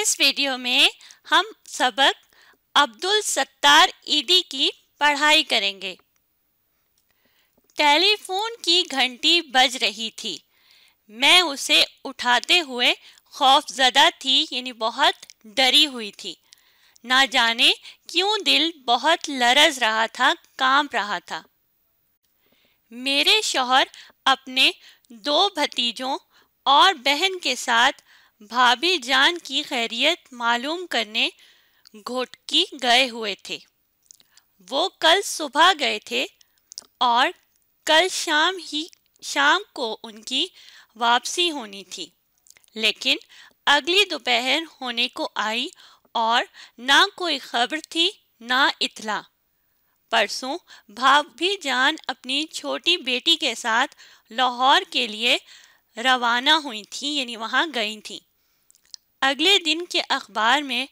इस वीडियो में हम सबक अब्दुल सत्तार ईदी की पढ़ाई करेंगे टेलीफोन की घंटी बज रही थी मैं उसे उठाते हुए खौफजदा थी यानी बहुत डरी हुई थी ना जाने क्यों दिल बहुत लरज रहा था कांप रहा था मेरे शोहर अपने दो भतीजों और बहन के साथ भाभी जान की खैरियत मालूम करने घोटकी गए हुए थे वो कल सुबह गए थे और कल शाम ही शाम को उनकी वापसी होनी थी लेकिन अगली दोपहर होने को आई और ना कोई खबर थी ना इतला परसों भाभी जान अपनी छोटी बेटी के साथ लाहौर के लिए रवाना हुई थी यानी वहाँ गई थी अगले दिन के अखबार में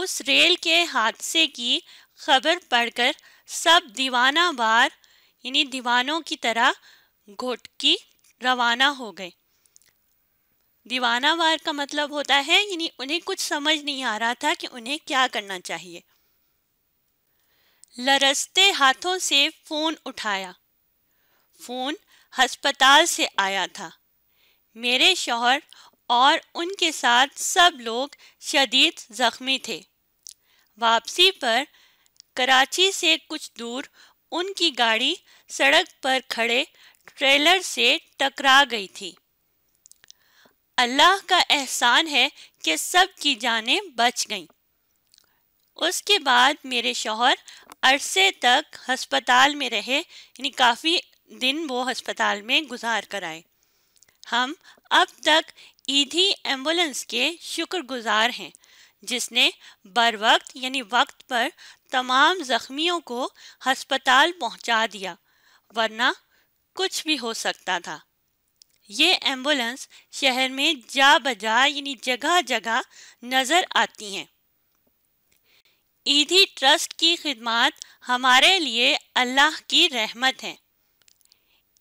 उस रेल के हादसे की खबर पढ़कर सब दीवाना बार यानी दीवानों की तरह घोटकी रवाना हो गए दीवाना वार का मतलब होता है यानी उन्हें कुछ समझ नहीं आ रहा था कि उन्हें क्या करना चाहिए लरसते हाथों से फोन उठाया फोन हस्पताल से आया था मेरे शोहर और उनके साथ सब लोग शदीद जख्मी थे वापसी पर कराची से कुछ दूर उनकी गाड़ी सड़क पर खड़े ट्रेलर से टकरा गई थी अल्लाह का एहसान है कि सब की जानें बच गईं। उसके बाद मेरे शोहर अरसे तक हस्पताल में रहे यानी काफ़ी दिन वो हस्पताल में गुजार कराए हम अब तक ईधी एम्बुलेंस के शुक्रगुजार हैं जिसने बर वक्त यानी वक्त पर तमाम जख्मियों को हस्पताल पहुंचा दिया वरना कुछ भी हो सकता था ये एम्बुलेंस शहर में जा बजा यानी जगह जगह नज़र आती हैं ईदी ट्रस्ट की खिदमत हमारे लिए अल्लाह की रहमत है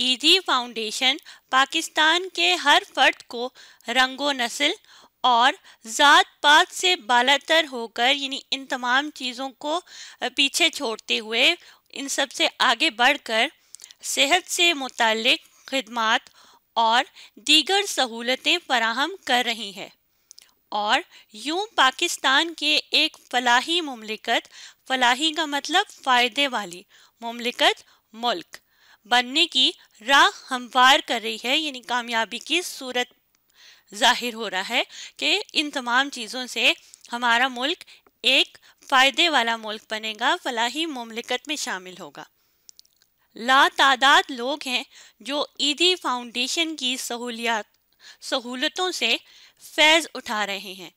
ईजी फाउंडेशन पाकिस्तान के हर फर्द को रंगो नस्ल और ज़ात पात से बालतर होकर यानी इन तमाम चीज़ों को पीछे छोड़ते हुए इन सब से आगे बढ़कर सेहत से मुतल खदमात और दीगर सहूलतें फराहम कर रही है और यूं पाकिस्तान के एक फलाही ममलिकत फलाही का मतलब फ़ायदे वाली ममलिकत मुल्क बनने की राह हमवार कर रही है यानी कामयाबी की सूरत जाहिर हो रहा है कि इन तमाम चीज़ों से हमारा मुल्क एक फ़ायदे वाला मुल्क बनेगा फलाही ममलिकत में शामिल होगा ला तादाद लोग हैं जो ईदी फाउंडेशन की सहूलियात सहूलतों से फैज़ उठा रहे हैं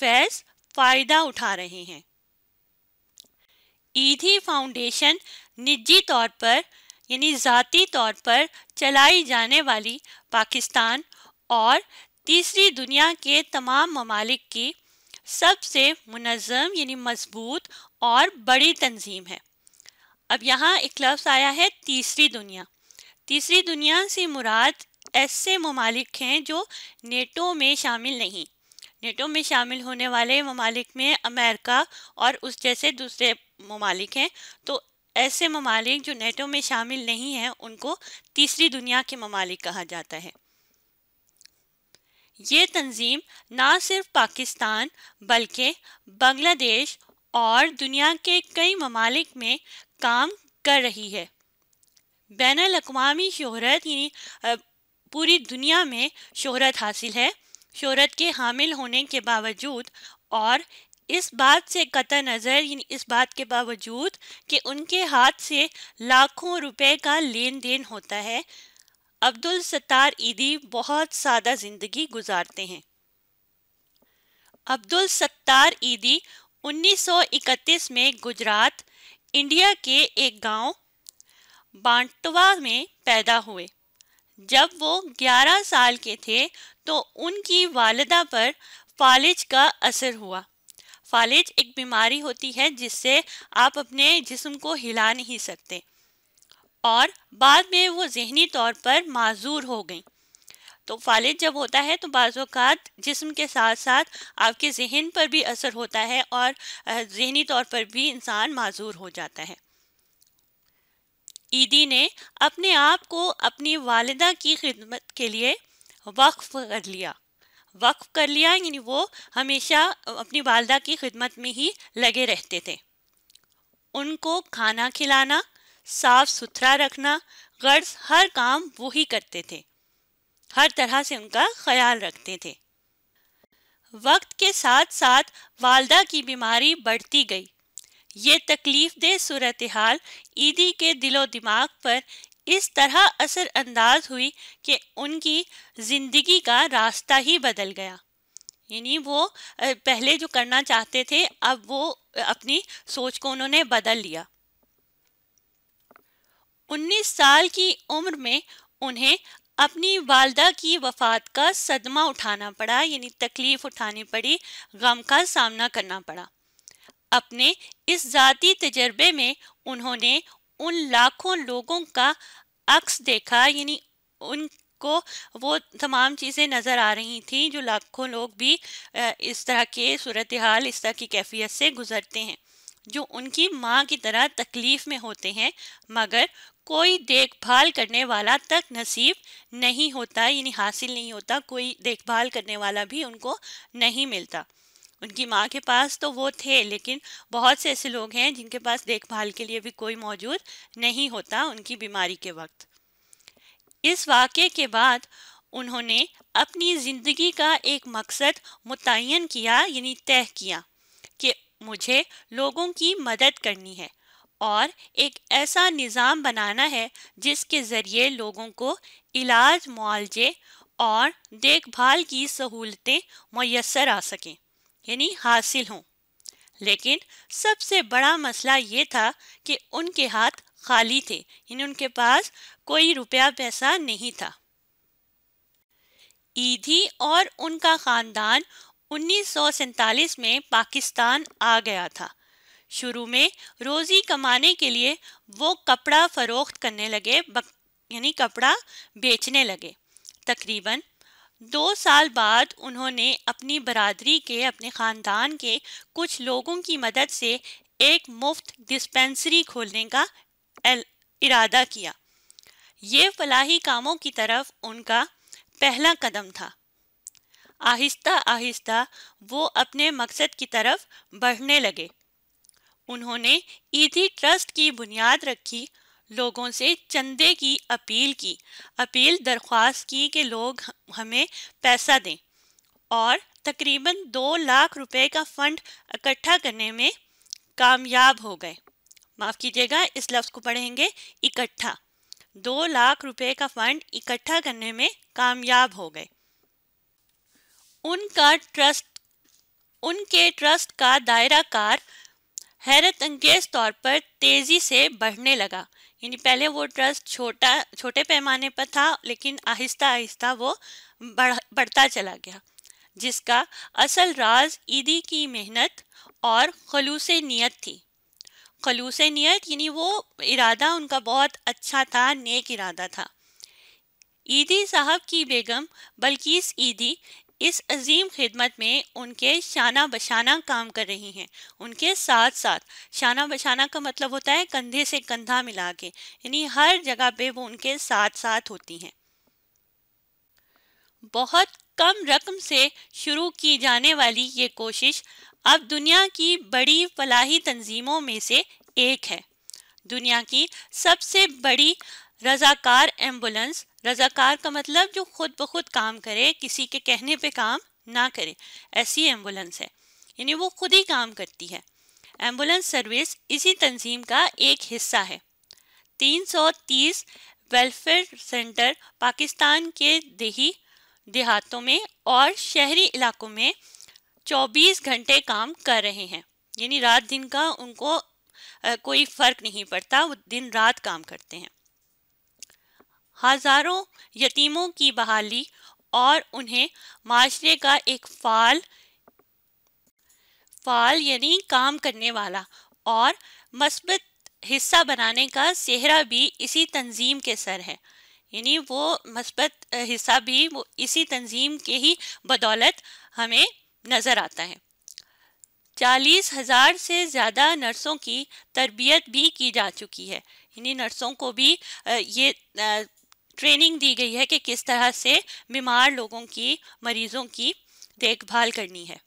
फैज़ फ़ायदा उठा रहे हैं ईदी फाउंडेशन निजी तौर पर यानी ज़ाती तौर पर चलाई जाने वाली पाकिस्तान और तीसरी दुनिया के तमाम ममालिक की सबसे मुनज़म यानी मजबूत और बड़ी तंजीम है अब यहाँ एक लफ्स आया है तीसरी दुनिया तीसरी दुनिया से मुराद ऐसे ममालिक हैं जो नेटो में शामिल नहीं नेटो में शामिल होने वाले ममालिक में अमेरिका और उस जैसे दूसरे ममालिक हैं तो ऐसे ममालिक जो नेटो में शामिल नहीं हैं उनको तीसरी दुनिया के ममालिक कहा जाता है ये तंजीम ना सिर्फ पाकिस्तान बल्कि बांग्लादेश और दुनिया के कई ममालिक में काम कर रही है बैन अवी शहरत यानी पूरी दुनिया में शहरत हासिल है शहरत के हामिल होने के बावजूद और इस बात से क़त नज़र इस बात के बावजूद कि उनके हाथ से लाखों रुपए का लेन देन होता है अब्दुल सत्तार ईदी बहुत सादा ज़िंदगी गुजारते हैं अब्दुल सत्तार ईदी 1931 में गुजरात इंडिया के एक गांव बांटवा में पैदा हुए जब वो 11 साल के थे तो उनकी वालदा पर फालिज का असर हुआ फालिज एक बीमारी होती है जिससे आप अपने जिस्म को हिला नहीं सकते और बाद में वो जहनी तौर पर माजूर हो गई तो फालिज जब होता है तो बाज़ात जिस्म के साथ साथ आपके जहन पर भी असर होता है और जहनी तौर पर भी इंसान माजूर हो जाता है ईदी ने अपने आप को अपनी वालदा की खिदमत के लिए वक्फ कर लिया वक्फ कर लिया यानी वो हमेशा अपनी वालदा की खिदमत में ही लगे रहते थे उनको खाना खिलाना साफ सुथरा रखना गर्ज हर काम वो ही करते थे हर तरह से उनका ख्याल रखते थे वक्त के साथ साथ वालदा की बीमारी बढ़ती गई ये तकलीफ दे सूरत हाल ईदी के दिलो दिमाग पर इस तरह असरअंदाज हुई कि उनकी ज़िंदगी का रास्ता ही बदल गया यानी वो पहले जो करना चाहते थे अब वो अपनी सोच को उन्होंने बदल लिया 19 साल की उम्र में उन्हें अपनी वालदा की वफात का सदमा उठाना पड़ा यानी तकलीफ उठानी पड़ी गम का सामना करना पड़ा अपने इस ज़ाती तजर्बे में उन्होंने उन लाखों लोगों का अक्स देखा यानी उनको वो तमाम चीज़ें नज़र आ रही थी जो लाखों लोग भी इस तरह के सूरत हाल इस तरह की कैफियत से गुज़रते हैं जो उनकी माँ की तरह तकलीफ़ में होते हैं मगर कोई देखभाल करने वाला तक नसीब नहीं होता यानी हासिल नहीं होता कोई देखभाल करने वाला भी उनको नहीं मिलता उनकी माँ के पास तो वो थे लेकिन बहुत से ऐसे लोग हैं जिनके पास देखभाल के लिए भी कोई मौजूद नहीं होता उनकी बीमारी के वक्त इस वाक़े के बाद उन्होंने अपनी ज़िंदगी का एक मकसद मुतन किया यानी तय किया कि मुझे लोगों की मदद करनी है और एक ऐसा निज़ाम बनाना है जिसके ज़रिए लोगों को इलाज मुआवजे और देखभाल की सहूलतें मैसर आ सकें यानी हासिल हों लेकिन सबसे बड़ा मसला ये था कि उनके हाथ खाली थे यानी उनके पास कोई रुपया पैसा नहीं था ईदी और उनका ख़ानदान उन्नीस में पाकिस्तान आ गया था शुरू में रोज़ी कमाने के लिए वो कपड़ा फ़रोख्त करने लगे यानी कपड़ा बेचने लगे तकरीबन दो साल बाद उन्होंने अपनी बरादरी के अपने ख़ानदान के कुछ लोगों की मदद से एक मुफ्त डिस्पेंसरी खोलने का इरादा किया ये फलाही कामों की तरफ उनका पहला कदम था आहिस्ता आहिस्ता वो अपने मकसद की तरफ बढ़ने लगे उन्होंने ईदी ट्रस्ट की बुनियाद रखी लोगों से चंदे की अपील की अपील दरख्वास्त की कि लोग हमें पैसा दें और तकरीबन दो लाख रुपए का फंड इकट्ठा करने में कामयाब हो गए माफ़ कीजिएगा इस लफ्ज़ को पढ़ेंगे इकट्ठा दो लाख रुपए का फंड इकट्ठा करने में कामयाब हो गए उनका ट्रस्ट उनके ट्रस्ट का दायरा कार हैरत अंगेज तौर पर तेज़ी से बढ़ने लगा यानी पहले वो ट्रस्ट छोटा छोटे पैमाने पर था लेकिन आहिस्ता आहिस्ता वो बढ़ बढ़ता चला गया जिसका असल राज ईदी की मेहनत और खलूस नीयत थी खलूस नीयत यानी वो इरादा उनका बहुत अच्छा था नेक इरादा था ईदी साहब की बेगम बल्कीस ईदी इस अजीम खिदमत में उनके शाना बशाना काम कर रही हैं उनके साथ साथ शाना बशाना का मतलब होता है कंधे से कंधा मिला के यानी हर जगह पे वो उनके साथ साथ होती हैं बहुत कम रकम से शुरू की जाने वाली ये कोशिश अब दुनिया की बड़ी फलाही तंजीमों में से एक है दुनिया की सबसे बड़ी रजाकार एम्बुलेंस रजाकार का मतलब जो खुद ब खुद काम करे किसी के कहने पे काम ना करे ऐसी एम्बुलेंस है यानी वो खुद ही काम करती है एम्बुलेंस सर्विस इसी तंजीम का एक हिस्सा है 330 वेलफेयर सेंटर पाकिस्तान के देही देहातों में और शहरी इलाकों में 24 घंटे काम कर रहे हैं यानी रात दिन का उनको कोई फ़र्क नहीं पड़ता वो दिन रात काम करते हैं हजारों यतीमों की बहाली और उन्हें माशरे का एक फाल फाल यानी काम करने वाला और मस्बत हिस्सा बनाने का सेहरा भी इसी तंजीम के सर है यानी वो मस्बत हिस्सा भी वो इसी तंजीम के ही बदौलत हमें नज़र आता है चालीस हज़ार से ज़्यादा नर्सों की तरबियत भी की जा चुकी है इन्हीं नर्सों को भी ये ट्रेनिंग दी गई है कि किस तरह से बीमार लोगों की मरीजों की देखभाल करनी है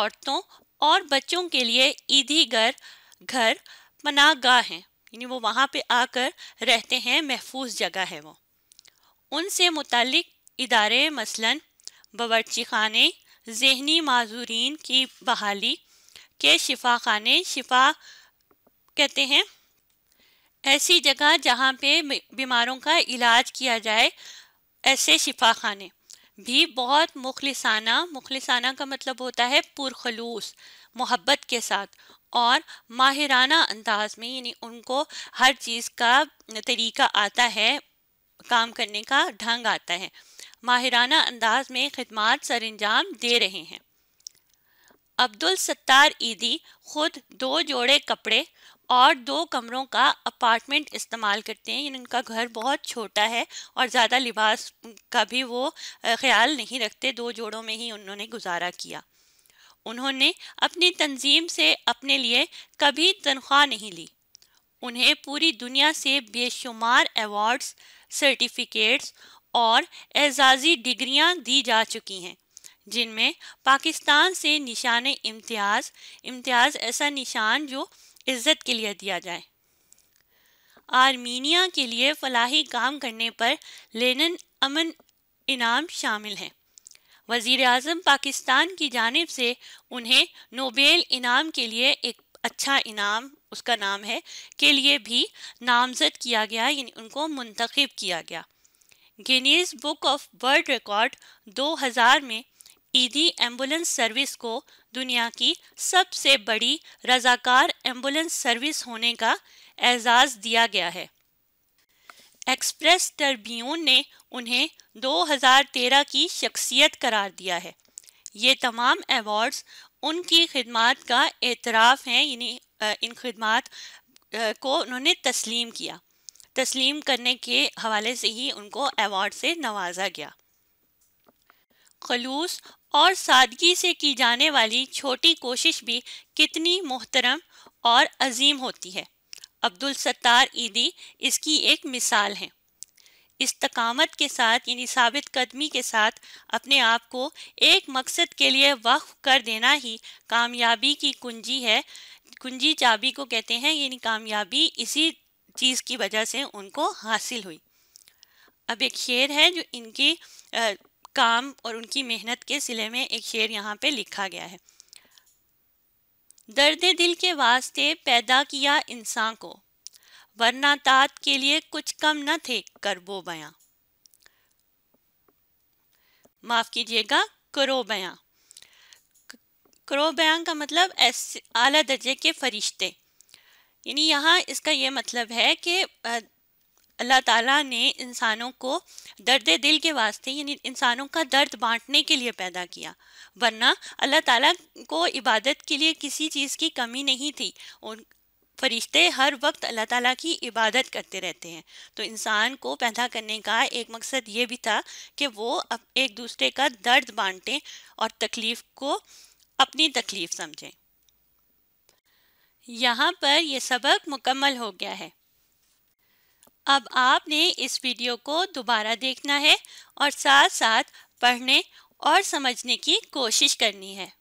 औरतों और बच्चों के लिए ईदी घर घर पनागाह हैं यानी वो वहाँ पे आकर रहते हैं महफूज जगह है वो उनसे मुतलक इदारे मसलन बावर्ची खाने जहनी माजूरीन की बहाली के शिफा खाने शिफा कहते हैं ऐसी जगह जहाँ पे बीमारों का इलाज किया जाए ऐसे शिफा खाने भी बहुत मुखलसाना मुखलसाना का मतलब होता है पुरखलूस मोहब्बत के साथ और माहिराना अंदाज में यानी उनको हर चीज़ का तरीका आता है काम करने का ढंग आता है माहिराना अंदाज में खदमात सर अंजाम दे रहे हैं अब्दुल सत्तार ईदी खुद दो जोड़े कपड़े और दो कमरों का अपार्टमेंट इस्तेमाल करते हैं इनका घर बहुत छोटा है और ज़्यादा लिबास का भी वो ख्याल नहीं रखते दो जोड़ों में ही उन्होंने गुजारा किया उन्होंने अपनी तंजीम से अपने लिए कभी तनख्वाह नहीं ली उन्हें पूरी दुनिया से बेशुमार अवार्ड्स सर्टिफिकेट्स और एजाजी डिग्रियां दी जा चुकी हैं जिनमें पाकिस्तान से निशान इम्तियाज़ इम्तियाज़ ऐसा निशान जो इज़्ज़त के लिए दिया जाए आर्मीनिया के लिए फलाही काम करने पर लेनिन अमन इनाम शामिल हैं वज़ीर अजम पाकिस्तान की जानब से उन्हें नोबेल इनाम के लिए एक अच्छा इनाम उसका नाम है के लिए भी नामजद किया गया यानी उनको मंतखब किया गया Guinness Book of World Record 2000 में ईदी एम्बुलेंस सर्विस को दुनिया की सबसे बड़ी रजाकार एम्बुलेंस सर्विस होने का एजाज़ दिया गया है एक्सप्रेस टर्ब्यून ने उन्हें 2013 की शख्सियत करार दिया है ये तमाम अवार्ड्स उनकी खिदमत का एतराफ़ हैं यानी इन खिदमत को उन्होंने तस्लीम किया तस्लीम करने के हवाले से ही उनको अवार्ड से नवाजा गया खलूस और सादगी से की जाने वाली छोटी कोशिश भी कितनी मोहतरम और अजीम होती है अब्दुल सत्तार ईदी इसकी एक मिसाल हैं इस तकामत के साथ यानी साबित कदमी के साथ अपने आप को एक मकसद के लिए वक्फ कर देना ही कामयाबी की कुंजी है कुंजी चाबी को कहते हैं यानी कामयाबी इसी चीज़ की वजह से उनको हासिल हुई अब एक शेर है जो इनकी काम और उनकी मेहनत के सिले में एक शेर यहाँ पे लिखा गया है दर्द दिल के वास्ते पैदा किया इंसान को वरना तात के लिए कुछ कम न थे करबो बयां माफ कीजिएगा करो बयां करो बयां का मतलब ऐसे आला दर्जे के फरिश्ते यानी यहाँ इसका ये मतलब है कि अल्लाह ताला ने इंसानों को दर्द दिल के वास्ते यानी इंसानों का दर्द बांटने के लिए पैदा किया वरना अल्लाह ताला को इबादत के लिए किसी चीज़ की कमी नहीं थी और फरिश्ते हर वक्त अल्लाह ताला की इबादत करते रहते हैं तो इंसान को पैदा करने का एक मकसद ये भी था कि वो अब एक दूसरे का दर्द बांटें और तकलीफ़ को अपनी तकलीफ़ समझें यहाँ पर यह सबक मुकम्मल हो गया है अब आपने इस वीडियो को दोबारा देखना है और साथ साथ पढ़ने और समझने की कोशिश करनी है